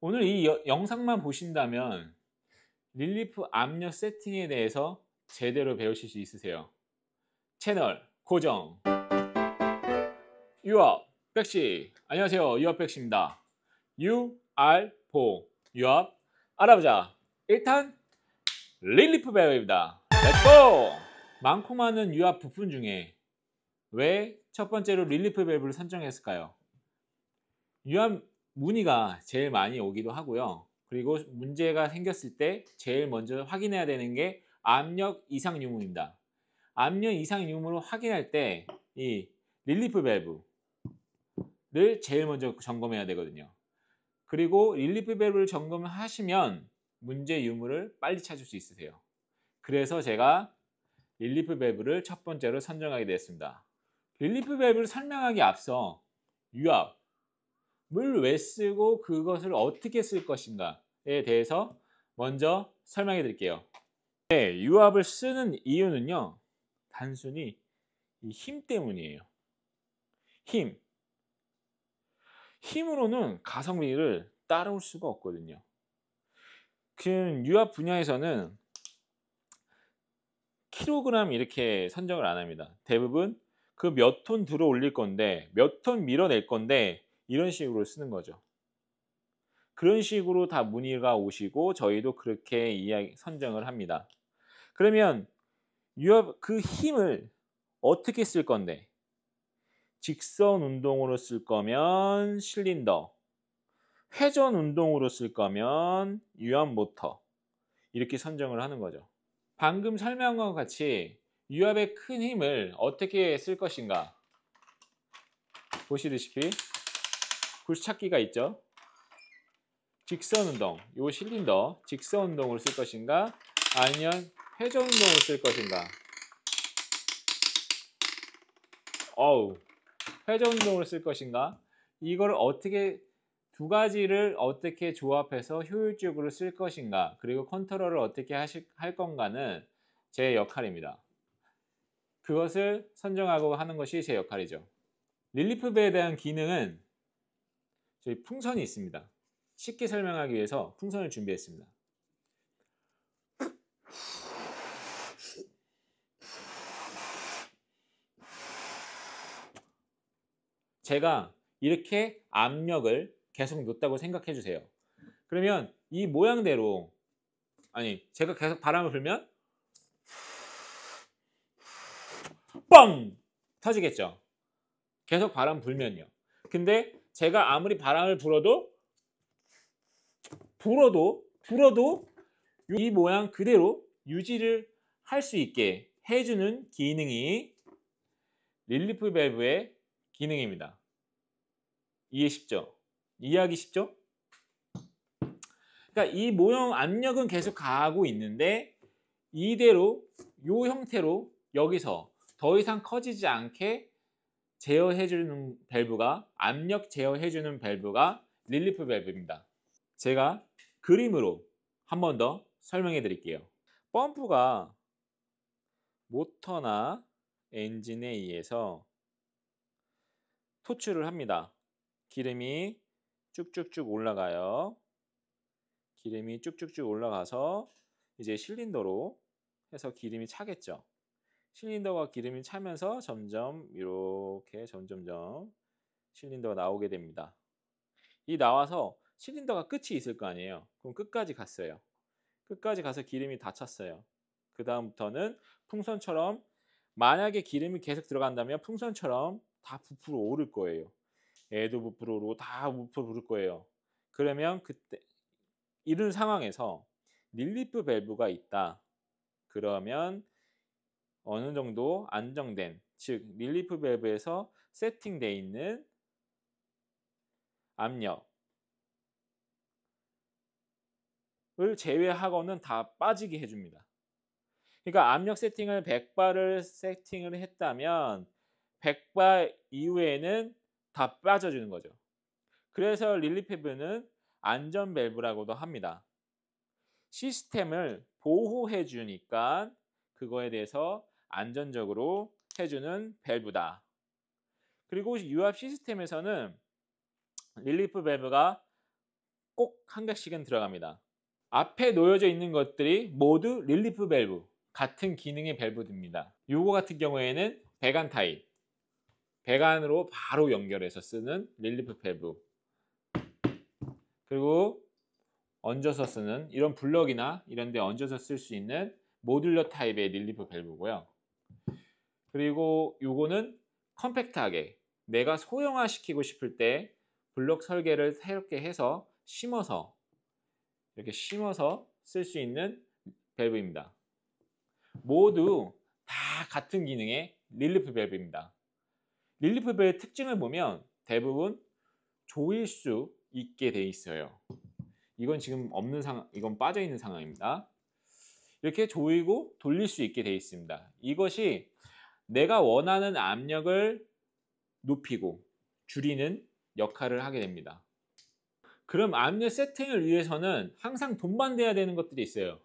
오늘 이 여, 영상만 보신다면 릴리프 압력 세팅에 대해서 제대로 배우실 수 있으세요. 채널 고정 유압 백씨 안녕하세요 유압 백씨입니다. UR4 유압 알아보자 일단 릴리프 배우입니다. 렛츠고! 많고 많은 유압 부품 중에 왜 첫 번째로 릴리프 밸브를 선정했을까요? 유압 문의가 제일 많이 오기도 하고요. 그리고 문제가 생겼을 때 제일 먼저 확인해야 되는 게 압력 이상 유무입니다. 압력 이상 유무를 확인할 때 이 릴리프 밸브를 제일 먼저 점검해야 되거든요. 그리고 릴리프 밸브를 점검하시면 문제 유무를 빨리 찾을 수 있으세요. 그래서 제가 릴리프 밸브를 첫 번째로 선정하게 되었습니다. 릴리프 밸브를 설명하기 앞서 유압, 왜 쓰고 그것을 어떻게 쓸 것인가에 대해서 먼저 설명해 드릴게요. 네, 유압을 쓰는 이유는요. 단순히 힘 때문이에요. 힘. 힘으로는 가성비를 따라올 수가 없거든요. 지금 유압 분야에서는 킬로그램 이렇게 선정을 안 합니다. 대부분 그 몇 톤 들어 올릴 건데 몇 톤 밀어낼 건데 이런 식으로 쓰는 거죠. 그런 식으로 다 문의가 오시고 저희도 그렇게 이야기, 선정을 합니다. 그러면 유압 그 힘을 어떻게 쓸 건데? 직선 운동으로 쓸 거면 실린더, 회전 운동으로 쓸 거면 유압 모터 이렇게 선정을 하는 거죠. 방금 설명한것 같이 유압의 큰 힘을 어떻게 쓸 것인가 보시듯이 굴착기가 있죠. 직선 운동, 이 실린더 직선 운동을 쓸 것인가 아니면 회전 운동을 쓸 것인가 어우 회전 운동을 쓸 것인가 이걸 어떻게 두 가지를 어떻게 조합해서 효율적으로 쓸 것인가 그리고 컨트롤을 어떻게 하실, 할 건가는 제 역할입니다. 그것을 선정하고 하는 것이 제 역할이죠. 릴리프베에 대한 기능은 저희 풍선이 있습니다. 쉽게 설명하기 위해서 풍선을 준비했습니다. 제가 이렇게 압력을 계속 놓다고 생각해 주세요. 그러면 이 모양대로 아니 제가 계속 바람을 불면 뻥 터지겠죠. 계속 바람 불면요. 근데 제가 아무리 바람을 불어도 불어도 불어도 이 모양 그대로 유지를 할 수 있게 해주는 기능이 릴리프 밸브의 기능입니다. 이해 쉽죠? 이해하기 쉽죠? 그러니까 이 모형 압력은 계속 가고 있는데 이대로 이 형태로 여기서 더 이상 커지지 않게 제어해주는 밸브가 압력 제어해주는 밸브가 릴리프 밸브입니다. 제가 그림으로 한 번 더 설명해 드릴게요. 펌프가 모터나 엔진에 의해서 토출을 합니다. 기름이 쭉쭉쭉 올라가요. 기름이 쭉쭉쭉 올라가서 이제 실린더로 해서 기름이 차겠죠. 실린더와 기름이 차면서 점점 이렇게 점점점 실린더가 나오게 됩니다. 이 나와서 실린더가 끝이 있을 거 아니에요. 그럼 끝까지 갔어요. 끝까지 가서 기름이 다 찼어요. 그 다음부터는 풍선처럼 만약에 기름이 계속 들어간다면 풍선처럼 다 부풀어 오를 거예요. 애도 부풀어 오르고 다 부풀어 오를 거예요. 그러면 그때 이런 상황에서 릴리프 밸브가 있다. 그러면 어느 정도 안정된 즉 릴리프 밸브에서 세팅되어 있는 압력을 제외하고는 다 빠지게 해줍니다. 그러니까 압력 세팅을 100바를 세팅을 했다면 100바 이후에는 다 빠져주는 거죠. 그래서 릴리페브는 안전밸브라고도 합니다. 시스템을 보호해 주니까 그거에 대해서 안전적으로 해주는 밸브다. 그리고 유압 시스템에서는 릴리프 밸브가 꼭한 개씩은 들어갑니다. 앞에 놓여져 있는 것들이 모두 릴리프 밸브, 같은 기능의 밸브들입니다. 요거 같은 경우에는 배관 타입, 배관으로 바로 연결해서 쓰는 릴리프 밸브, 그리고 얹어서 쓰는 이런 블럭이나 이런 데 얹어서 쓸 수 있는 모듈러 타입의 릴리프 밸브고요. 그리고 요거는 컴팩트하게 내가 소형화 시키고 싶을 때 블록 설계를 새롭게 해서 심어서 이렇게 심어서 쓸 수 있는 밸브입니다. 모두 다 같은 기능의 릴리프 밸브입니다. 릴리프 밸브의 특징을 보면 대부분 조일 수 있게 돼 있어요. 이건 지금 없는 상황, 이건 빠져 있는 상황입니다. 이렇게 조이고 돌릴 수 있게 되어 있습니다. 이것이 내가 원하는 압력을 높이고 줄이는 역할을 하게 됩니다. 그럼 압력 세팅을 위해서는 항상 동반돼야 되는 것들이 있어요.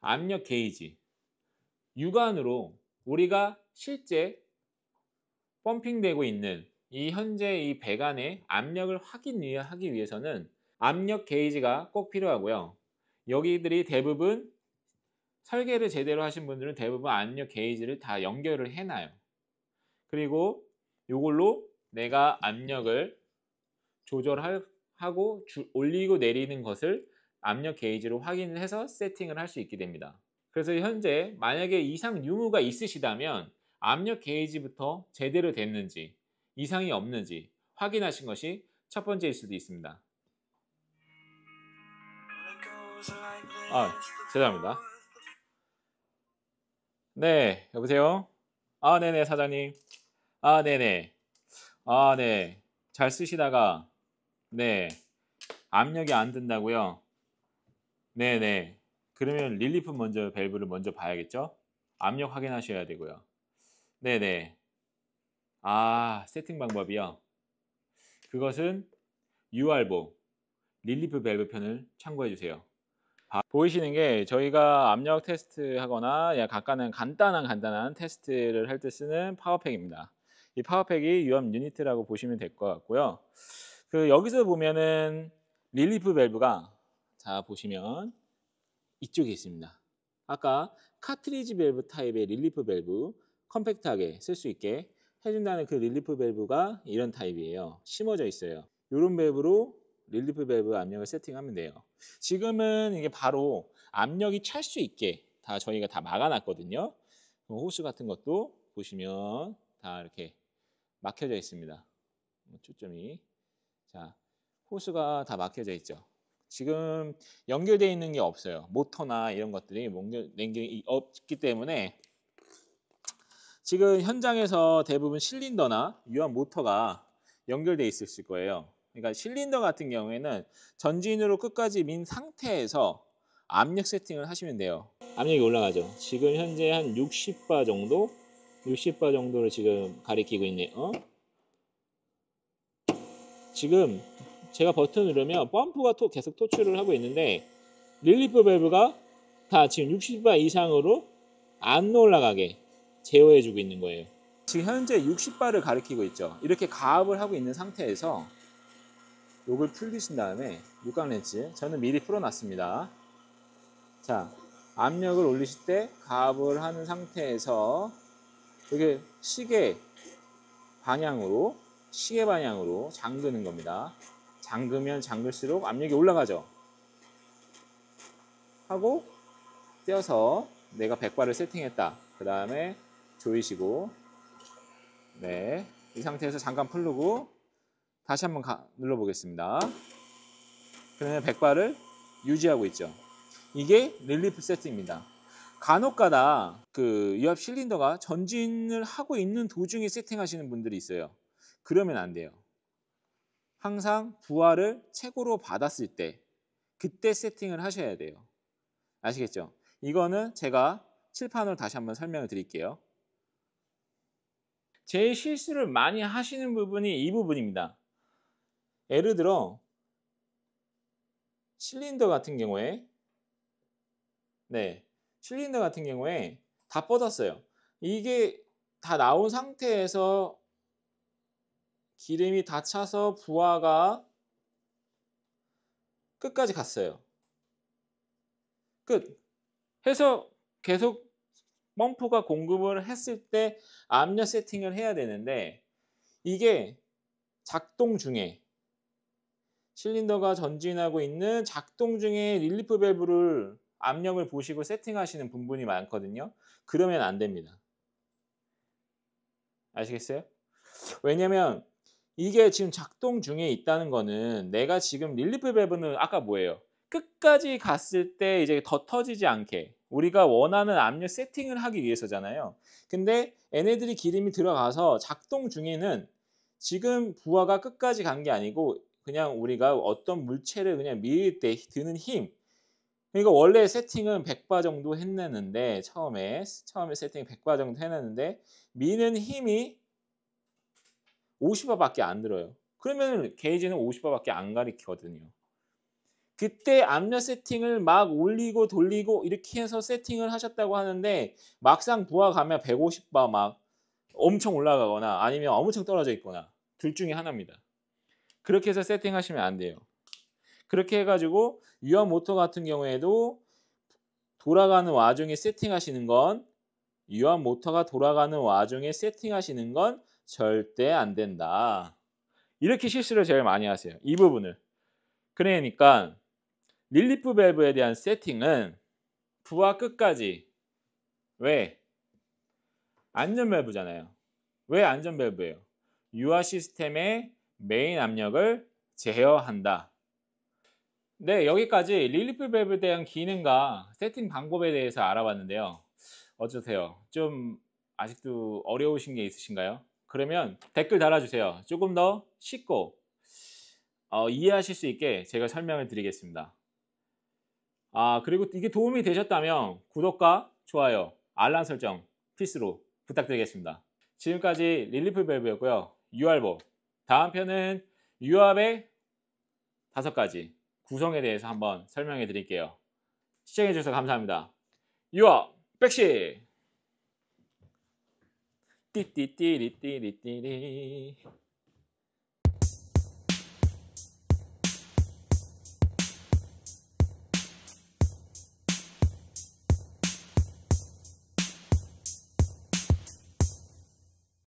압력 게이지. 육안으로 우리가 실제 펌핑되고 있는 이 현재 이 배관의 압력을 확인하기 위해서는 압력 게이지가 꼭 필요하고요. 여기들이 대부분 설계를 제대로 하신 분들은 대부분 압력 게이지를 다 연결을 해놔요. 그리고 이걸로 내가 압력을 조절하고 올리고 내리는 것을 압력 게이지로 확인을 해서 세팅을 할 수 있게 됩니다. 그래서 현재 만약에 이상 유무가 있으시다면 압력 게이지부터 제대로 됐는지 이상이 없는지 확인하신 것이 첫 번째일 수도 있습니다. 아, 죄송합니다. 네, 여보세요? 아, 네네, 사장님. 아, 네네. 아, 네. 잘 쓰시다가, 네. 압력이 안 든다고요? 네네. 그러면 릴리프 먼저 밸브를 먼저 봐야겠죠? 압력 확인하셔야 되고요. 네네. 아, 세팅 방법이요. 그것은 UR보, 릴리프 밸브 편을 참고해 주세요. 아, 보이시는 게 저희가 압력 테스트 하거나 약간은 간단한 간단한 테스트를 할 때 쓰는 파워팩입니다. 이 파워팩이 유압 유니트라고 보시면 될 것 같고요. 그 여기서 보면은 릴리프 밸브가 자 보시면 이쪽에 있습니다. 아까 카트리지 밸브 타입의 릴리프 밸브 컴팩트하게 쓸 수 있게 해준다는 그 릴리프 밸브가 이런 타입이에요. 심어져 있어요. 이런 밸브로 릴리프 밸브 압력을 세팅하면 돼요. 지금은 이게 바로 압력이 찰 수 있게 다 저희가 다 막아놨거든요. 호수 같은 것도 보시면 다 이렇게 막혀져 있습니다. 뭐 초점이. 자, 호수가 다 막혀져 있죠. 지금 연결되어 있는 게 없어요. 모터나 이런 것들이 연결된 게 없기 때문에 지금 현장에서 대부분 실린더나 유압 모터가 연결되어 있을 거예요. 그러니까 실린더 같은 경우에는 전진으로 끝까지 민 상태에서 압력 세팅을 하시면 돼요. 압력이 올라가죠. 지금 현재 한 60바 정도? 60바 정도를 지금 가리키고 있네요. 지금 제가 버튼 누르면 펌프가 토, 계속 토출을 하고 있는데 릴리프 밸브가 다 지금 60바 이상으로 안 올라가게 제어해주고 있는 거예요. 지금 현재 60바를 가리키고 있죠. 이렇게 가압을 하고 있는 상태에서 요걸 풀리신 다음에 육각 렌치 저는 미리 풀어놨습니다. 자 압력을 올리실 때 가압을 하는 상태에서 이게 렇 시계 방향으로 시계 방향으로 잠그는 겁니다. 잠그면 잠글수록 압력이 올라가죠. 하고 떼어서 내가 백발를 세팅했다. 그 다음에 조이시고 네, 이 상태에서 잠깐 풀르고 다시 한번 가, 눌러보겠습니다. 그러면 백발을 유지하고 있죠. 이게 릴리프 세트입니다. 간혹가다 그 유압 실린더가 전진을 하고 있는 도중에 세팅하시는 분들이 있어요. 그러면 안 돼요. 항상 부하를 최고로 받았을 때 그때 세팅을 하셔야 돼요. 아시겠죠? 이거는 제가 칠판으로 다시 한번 설명을 드릴게요. 제일 실수를 많이 하시는 부분이 이 부분입니다. 예를 들어 실린더 같은 경우에 네 실린더 같은 경우에 다 뻗었어요. 이게 다 나온 상태에서 기름이 다 차서 부하가 끝까지 갔어요. 끝. 해서 계속 펌프가 공급을 했을 때 압력 세팅을 해야 되는데 이게 작동 중에 실린더가 전진하고 있는 작동 중에 릴리프 밸브를 압력을 보시고 세팅하시는 분분이 많거든요. 그러면 안 됩니다. 아시겠어요? 왜냐면 이게 지금 작동 중에 있다는 거는 내가 지금 릴리프 밸브는 아까 뭐예요? 끝까지 갔을 때 이제 더 터지지 않게 우리가 원하는 압력 세팅을 하기 위해서잖아요. 근데 얘네들이 기름이 들어가서 작동 중에는 지금 부하가 끝까지 간 게 아니고 그냥 우리가 어떤 물체를 그냥 밀 때 드는 힘. 그러니까 원래 세팅은 100바 정도 했는데 처음에 처음에 세팅 100바 정도 해놨는데 미는 힘이 50바밖에 안 들어요. 그러면 게이지는 50바밖에 안 가리키거든요. 그때 압력 세팅을 막 올리고 돌리고 이렇게 해서 세팅을 하셨다고 하는데 막상 부하 가면 150바 막 엄청 올라가거나 아니면 엄청 떨어져 있거나 둘 중에 하나입니다. 그렇게 해서 세팅하시면 안 돼요. 그렇게 해가지고 유압 모터 같은 경우에도 돌아가는 와중에 세팅하시는 건유압 모터가 돌아가는 와중에 세팅하시는 건 절대 안 된다. 이렇게 실수를 제일 많이 하세요. 이 부분을. 그러니까 릴리프 밸브에 대한 세팅은 부하 끝까지 왜? 안전 밸브잖아요. 왜 안전 밸브예요? 유아 시스템에 메인 압력을 제어한다. 네, 여기까지 릴리프 밸브에 대한 기능과 세팅 방법에 대해서 알아봤는데요. 어떠세요? 좀 아직도 어려우신 게 있으신가요? 그러면 댓글 달아주세요. 조금 더 쉽고 어, 이해하실 수 있게 제가 설명을 드리겠습니다. 아 그리고 이게 도움이 되셨다면 구독과 좋아요, 알람 설정 필수로 부탁드리겠습니다. 지금까지 릴리프 밸브였고요. 유알보 다음 편은 유압의 다섯 가지 구성에 대해서 한번 설명해 드릴게요. 시청해 주셔서 감사합니다. 유압 백시 띠띠띠리띠리띠리